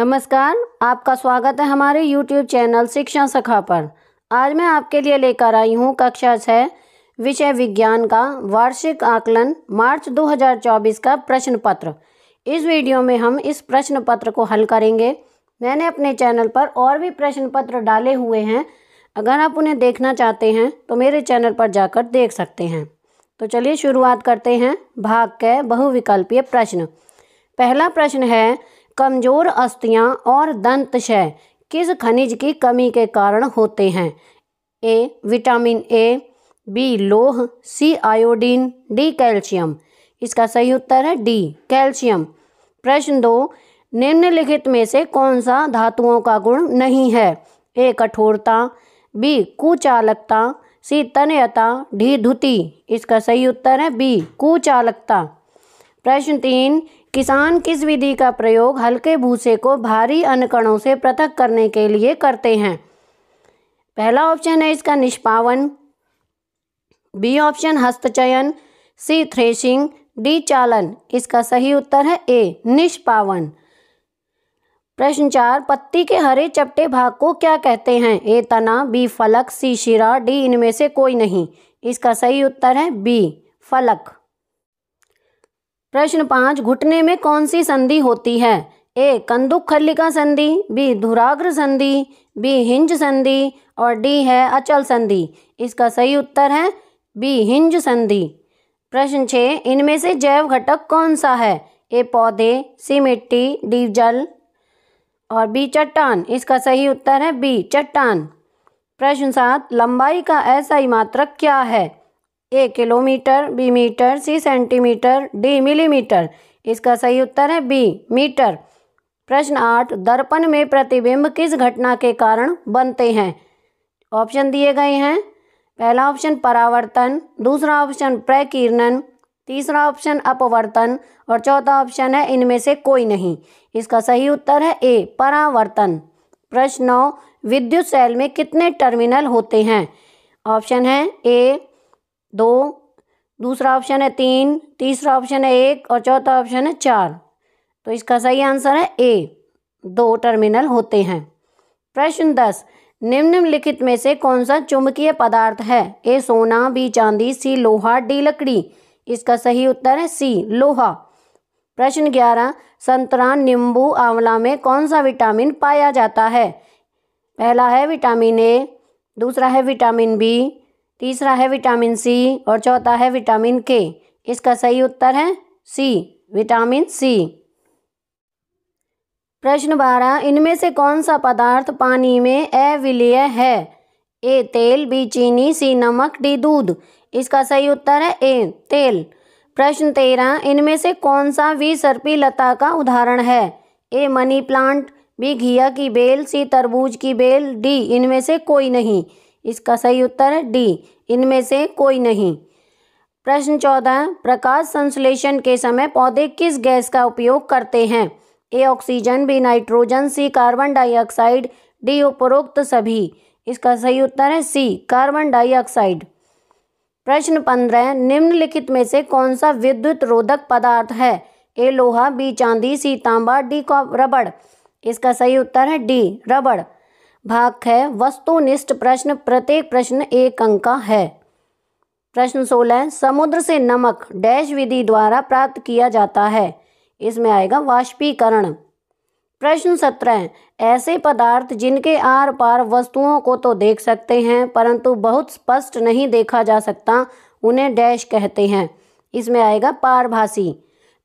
नमस्कार आपका स्वागत है हमारे YouTube चैनल शिक्षा सखा पर आज मैं आपके लिए लेकर आई हूँ कक्षा छः विषय विज्ञान का वार्षिक आकलन मार्च 2024 का प्रश्न पत्र इस वीडियो में हम इस प्रश्न पत्र को हल करेंगे मैंने अपने चैनल पर और भी प्रश्न पत्र डाले हुए हैं अगर आप उन्हें देखना चाहते हैं तो मेरे चैनल पर जाकर देख सकते हैं तो चलिए शुरुआत करते हैं भाग के बहुविकल्पीय प्रश्न पहला प्रश्न है कमज़ोर अस्थियाँ और दंत क्षय किस खनिज की कमी के कारण होते हैं ए विटामिन ए बी लोह सी आयोडीन डी कैल्शियम इसका सही उत्तर है डी कैल्शियम प्रश्न दो निम्नलिखित में से कौन सा धातुओं का गुण नहीं है ए कठोरता बी कुचालकता सी तनयता ढी धुति इसका सही उत्तर है बी कुचालकता प्रश्न तीन किसान किस विधि का प्रयोग हल्के भूसे को भारी अनकणों से पृथक करने के लिए करते हैं पहला ऑप्शन है इसका निष्पावन बी ऑप्शन हस्तचयन सी थ्रेशिंग डी चालन इसका सही उत्तर है ए निष्पावन प्रश्न चार पत्ती के हरे चपटे भाग को क्या कहते हैं ए तना बी फलक सी शिरा डी इनमें से कोई नहीं इसका सही उत्तर है बी फलक प्रश्न पाँच घुटने में कौन सी संधि होती है ए कंदुक खल्लिका संधि बी धुराग्र संधि बी हिंज संधि और डी है अचल संधि इसका सही उत्तर है बी हिंज संधि प्रश्न छः इनमें से जैव घटक कौन सा है ए पौधे सी मिट्टी डी जल और बी चट्टान इसका सही उत्तर है बी चट्टान प्रश्न सात लंबाई का ऐसा ही मात्रक क्या है A kilometre B metre C centimetre D millimetre इसका सही उत्तर है बी मीटर प्रश्न आठ दर्पण में प्रतिबिंब किस घटना के कारण बनते हैं ऑप्शन दिए गए हैं पहला ऑप्शन परावर्तन दूसरा ऑप्शन प्रकीर्णन तीसरा ऑप्शन अपवर्तन और चौथा ऑप्शन है इनमें से कोई नहीं इसका सही उत्तर है ए परावर्तन प्रश्न नौ विद्युत सेल में कितने टर्मिनल होते हैं ऑप्शन है ए दो दूसरा ऑप्शन है तीन तीसरा ऑप्शन है एक और चौथा ऑप्शन है चार तो इसका सही आंसर है ए दो टर्मिनल होते हैं प्रश्न दस निम्नलिखित में से कौन सा चुंबकीय पदार्थ है ए सोना बी चांदी सी लोहा डी लकड़ी इसका सही उत्तर है सी लोहा प्रश्न ग्यारह संतरा नींबू आंवला में कौन सा विटामिन पाया जाता है पहला है विटामिन ए दूसरा है विटामिन बी तीसरा है विटामिन सी और चौथा है विटामिन के इसका सही उत्तर है सी विटामिन सी प्रश्न बारह इनमें से कौन सा पदार्थ पानी में अविलीय है ए तेल बी चीनी सी नमक डी दूध इसका सही उत्तर है ए तेल प्रश्न तेरह इनमें से कौन सा विसर्पी लता का उदाहरण है ए मनी प्लांट बी घिया की बेल सी तरबूज की बेल डी इनमें से कोई नहीं इसका सही उत्तर है डी इनमें से कोई नहीं प्रश्न चौदह प्रकाश संश्लेषण के समय पौधे किस गैस का उपयोग करते हैं A oxygen B nitrogen C carbon dioxide D उपरोक्त सभी इसका सही उत्तर है सी कार्बन डाइऑक्साइड प्रश्न पंद्रह निम्नलिखित में से कौन सा विद्युत रोधक पदार्थ है ए लोहा बी चांदी सी तांबा डी रबड़ इसका सही उत्तर है डी रबड़ भाग है वस्तुनिष्ठ प्रश्न प्रत्येक प्रश्न एक अंक का है प्रश्न सोलह समुद्र से नमक डैश विधि द्वारा प्राप्त किया जाता है इसमें आएगा वाष्पीकरण प्रश्न सत्रह ऐसे पदार्थ जिनके आर पार वस्तुओं को तो देख सकते हैं परंतु बहुत स्पष्ट नहीं देखा जा सकता उन्हें डैश कहते हैं इसमें आएगा पारभाषी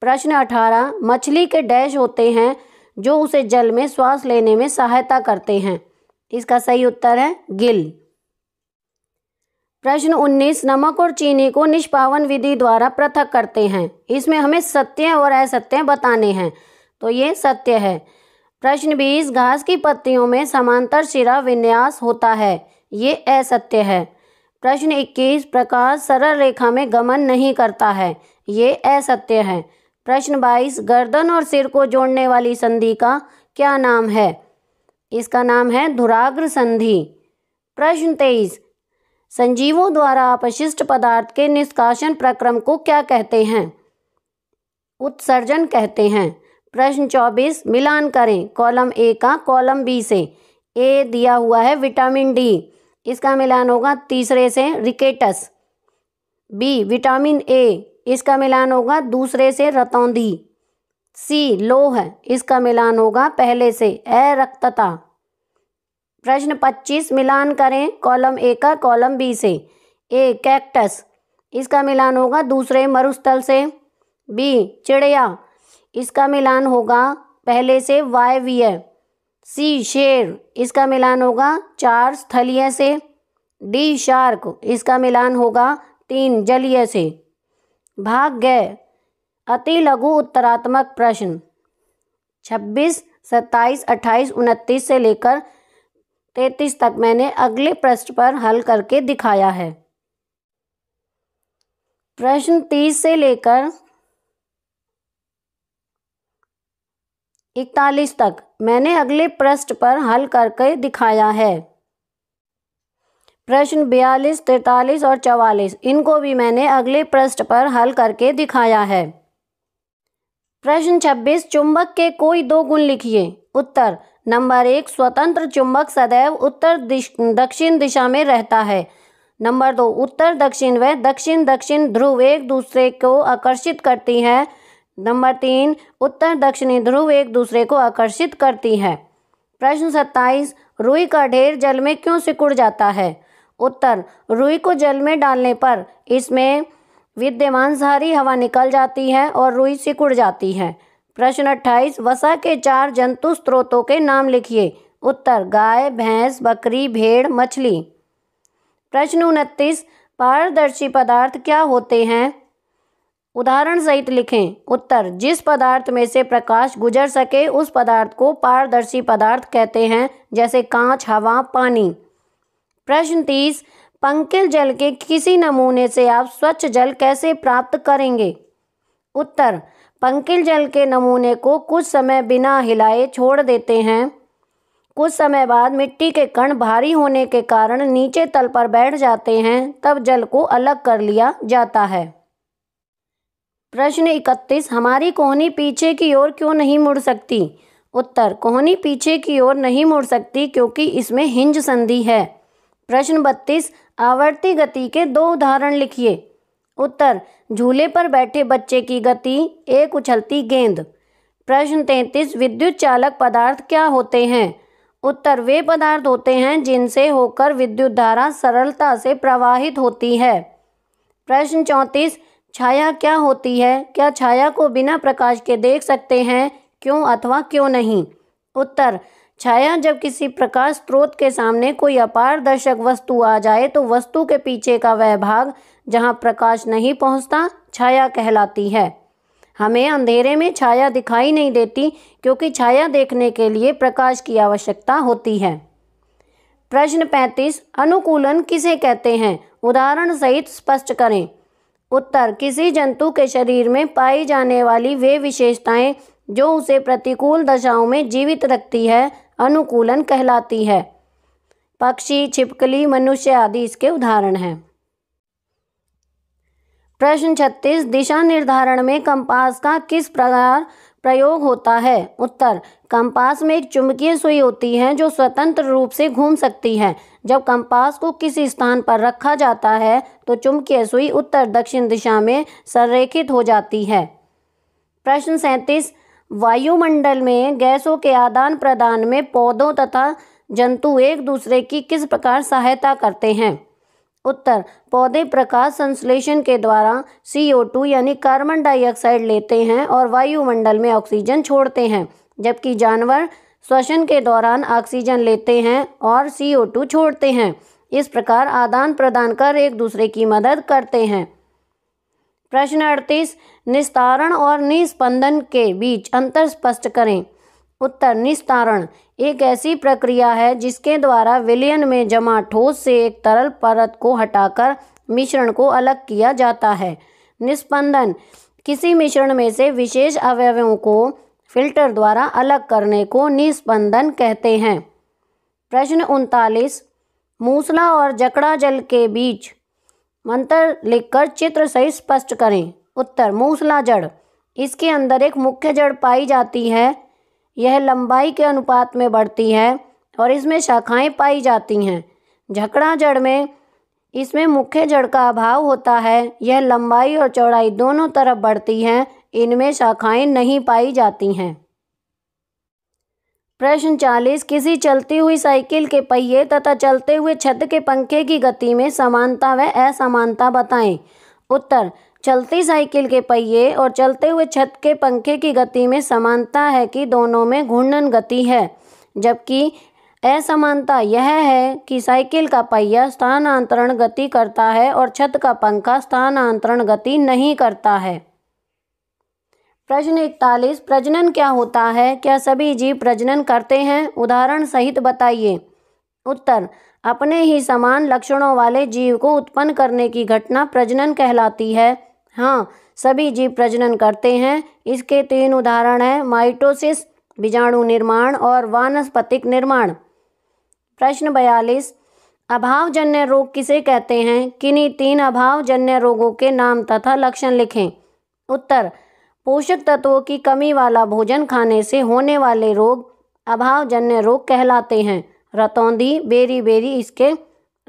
प्रश्न अठारह मछली के डैश होते हैं जो उसे जल में श्वास लेने में सहायता करते हैं इसका सही उत्तर है गिल प्रश्न 19 नमक और चीनी को निष्पावन विधि द्वारा पृथक करते हैं इसमें हमें सत्य और असत्य बताने हैं तो ये सत्य है प्रश्न 20 घास की पत्तियों में समांतर शिरा विन्यास होता है ये असत्य है प्रश्न 21 प्रकाश सरल रेखा में गमन नहीं करता है ये असत्य है प्रश्न 22 गर्दन और सिर को जोड़ने वाली संधि का क्या नाम है इसका नाम है धुराग्र संधि प्रश्न तेईस संजीवों द्वारा अपशिष्ट पदार्थ के निष्कासन प्रक्रम को क्या कहते हैं उत्सर्जन कहते हैं प्रश्न चौबीस मिलान करें कॉलम ए का कॉलम बी से ए दिया हुआ है विटामिन डी इसका मिलान होगा तीसरे से रिकेटस बी विटामिन ए इसका मिलान होगा दूसरे से रतौंधी सी लोह इसका मिलान होगा पहले से अरक्तता प्रश्न 25 मिलान करें कॉलम ए का कॉलम बी से ए कैक्टस इसका मिलान होगा दूसरे मरुस्थल से बी चिड़िया इसका मिलान होगा पहले से वायवीय सी शेर इसका मिलान होगा चार स्थलीय से डी शार्क इसका मिलान होगा तीन जलीय से भाग गए अति लघु उत्तरात्मक प्रश्न छब्बीस सत्ताईस अट्ठाईस उनतीस से लेकर तैतीस तक मैंने अगले प्रश्न पर हल करके दिखाया है प्रश्न तीस से लेकर इकतालीस तक मैंने अगले प्रश्न पर हल करके दिखाया है प्रश्न बयालीस तैतालीस और चवालीस इनको भी मैंने अगले प्रश्न पर हल करके दिखाया है प्रश्न 26 चुंबक के कोई दो गुण लिखिए उत्तर नंबर एक स्वतंत्र चुंबक सदैव उत्तर दिश, दक्षिण दिशा में रहता है नंबर दो उत्तर दक्षिण व दक्षिण दक्षिण ध्रुव एक दूसरे को आकर्षित करती है नंबर तीन उत्तर दक्षिणी ध्रुव एक दूसरे को आकर्षित करती है प्रश्न सत्ताईस रुई का ढेर जल में क्यों सिकुड़ जाता है उत्तर रुई को जल में डालने पर इसमें विद्यमान सारी हवा निकल जाती है और रुई सिकुड़ जाती है प्रश्न अट्ठाईस वसा के चार जंतु स्रोतों के नाम लिखिए उत्तर गाय भैंस बकरी भेड़ मछली प्रश्न उनतीस पारदर्शी पदार्थ क्या होते हैं उदाहरण सहित लिखें उत्तर जिस पदार्थ में से प्रकाश गुजर सके उस पदार्थ को पारदर्शी पदार्थ कहते हैं जैसे कांच हवा पानी प्रश्न तीस पंकिल जल के किसी नमूने से आप स्वच्छ जल कैसे प्राप्त करेंगे उत्तर पंकिल जल के नमूने को कुछ समय बिना हिलाए छोड़ देते हैं कुछ समय बाद मिट्टी के कण भारी होने के कारण नीचे तल पर बैठ जाते हैं तब जल को अलग कर लिया जाता है प्रश्न इकतीस हमारी कोहनी पीछे की ओर क्यों नहीं मुड़ सकती उत्तर कोहनी पीछे की ओर नहीं मुड़ सकती क्योंकि इसमें हिंज संधि है प्रश्न बत्तीस आवर्ती गति के दो उदाहरण लिखिए उत्तर झूले पर बैठे बच्चे की गति एक उछलती गेंद प्रश्न तैंतीस विद्युत चालक पदार्थ क्या होते हैं उत्तर वे पदार्थ होते हैं जिनसे होकर विद्युत धारा सरलता से प्रवाहित होती है प्रश्न चौंतीस छाया क्या होती है क्या छाया को बिना प्रकाश के देख सकते हैं क्यों अथवा क्यों नहीं उत्तर छाया जब किसी प्रकाश स्रोत के सामने कोई अपारदर्शक वस्तु आ जाए तो वस्तु के पीछे का वह भाग जहाँ प्रकाश नहीं पहुँचता छाया कहलाती है हमें अंधेरे में छाया दिखाई नहीं देती क्योंकि छाया देखने के लिए प्रकाश की आवश्यकता होती है प्रश्न पैंतीस अनुकूलन किसे कहते हैं उदाहरण सहित स्पष्ट करें उत्तर किसी जंतु के शरीर में पाई जाने वाली वे विशेषताएं जो उसे प्रतिकूल दशाओं में जीवित रखती है अनुकूलन कहलाती है पक्षी छिपकली मनुष्य आदि इसके उदाहरण हैं प्रश्न छत्तीस दिशा निर्धारण में कंपास का किस प्रकार प्रयोग होता है उत्तर कंपास में एक चुंबकीय सुई होती है जो स्वतंत्र रूप से घूम सकती है जब कंपास को किसी स्थान पर रखा जाता है तो चुंबकीय सुई उत्तर दक्षिण दिशा में संरेखित हो जाती है प्रश्न सैंतीस वायुमंडल में गैसों के आदान प्रदान में पौधों तथा जंतु एक दूसरे की किस प्रकार सहायता करते हैं उत्तर पौधे प्रकाश संश्लेषण के द्वारा सी ओ टू यानी कार्बन डाइऑक्साइड लेते हैं और वायुमंडल में ऑक्सीजन छोड़ते हैं जबकि जानवर श्वसन के दौरान ऑक्सीजन लेते हैं और सी ओ टू छोड़ते हैं इस प्रकार आदान प्रदान कर एक दूसरे की मदद करते हैं प्रश्न अड़तीस निस्तारण और निस्पंदन के बीच अंतर स्पष्ट करें उत्तर निस्तारण एक ऐसी प्रक्रिया है जिसके द्वारा विलयन में जमा ठोस से एक तरल परत को हटाकर मिश्रण को अलग किया जाता है निस्पंदन किसी मिश्रण में से विशेष अवयवों को फिल्टर द्वारा अलग करने को निस्पंदन कहते हैं प्रश्न उनतालीस मूसला और जकड़ा जल के बीच मंत्र लिखकर चित्र सही स्पष्ट करें उत्तर मूसला जड़ इसके अंदर एक मुख्य जड़ पाई जाती है यह लंबाई के अनुपात में बढ़ती है और इसमें शाखाएं पाई जाती हैं झकड़ा जड़ में इसमें मुख्य जड़ का अभाव होता है यह लंबाई और चौड़ाई दोनों तरफ बढ़ती हैं इनमें शाखाएं नहीं पाई जाती हैं प्रश्न चालीस किसी चलती हुई साइकिल के पहिए तथा चलते हुए छत के पंखे की गति में समानता व असमानता बताएं उत्तर चलती साइकिल के पहिए और चलते हुए छत के पंखे की गति में समानता है कि दोनों में घूर्णन गति है जबकि असमानता यह है कि साइकिल का पहिया स्थानांतरण गति करता है और छत का पंखा स्थानांतरण गति नहीं करता है प्रश्न इकतालीस प्रजनन क्या होता है क्या सभी जीव प्रजनन करते हैं उदाहरण सहित बताइए उत्तर अपने ही समान लक्षणों वाले जीव को उत्पन्न करने की घटना प्रजनन कहलाती है हाँ सभी जीव प्रजनन करते हैं इसके तीन उदाहरण हैं माइटोसिस बीजाणु निर्माण और वानस्पतिक निर्माण प्रश्न बयालीस अभावजन्य रोग किसे कहते हैं किन्हीं तीन अभावजन्य रोगों के नाम तथा लक्षण लिखें उत्तर पोषक तत्वों की कमी वाला भोजन खाने से होने वाले रोग अभावजन्य रोग कहलाते हैं रतौंधी बेरी बेरी इसके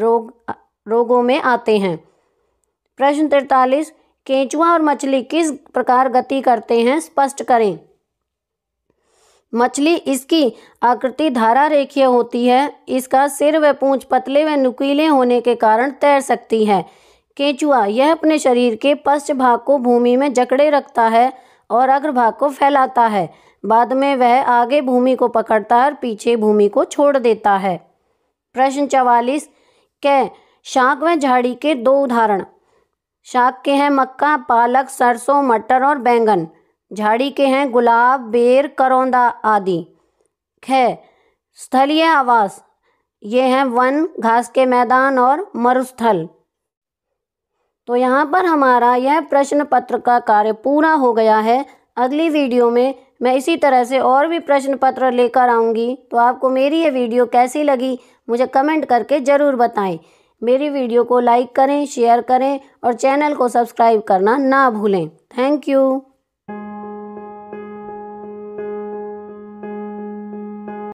रोग रोगों में आते हैं प्रश्न तिरतालीस केंचुआ और मछली किस प्रकार गति करते हैं स्पष्ट करें मछली इसकी आकृति धारा रेखीय होती है इसका सिर व पूंछ पतले व नुकीले होने के कारण तैर सकती है केंचुआ यह अपने शरीर के पश्च भाग को भूमि में जकड़े रखता है और अग्रभाग को फैलाता है बाद में वह आगे भूमि को पकड़ता है और पीछे भूमि को छोड़ देता है प्रश्न चवालीस के शाक व झाड़ी के दो उदाहरण शाक के हैं मक्का पालक सरसों मटर और बैंगन झाड़ी के हैं गुलाब बेर करौंदा आदि ख स्थलीय आवास ये हैं वन घास के मैदान और मरुस्थल तो यहाँ पर हमारा यह प्रश्न पत्र का कार्य पूरा हो गया है अगली वीडियो में मैं इसी तरह से और भी प्रश्न पत्र लेकर आऊँगी तो आपको मेरी ये वीडियो कैसी लगी मुझे कमेंट करके ज़रूर बताएं मेरी वीडियो को लाइक करें शेयर करें और चैनल को सब्सक्राइब करना ना भूलें थैंक यू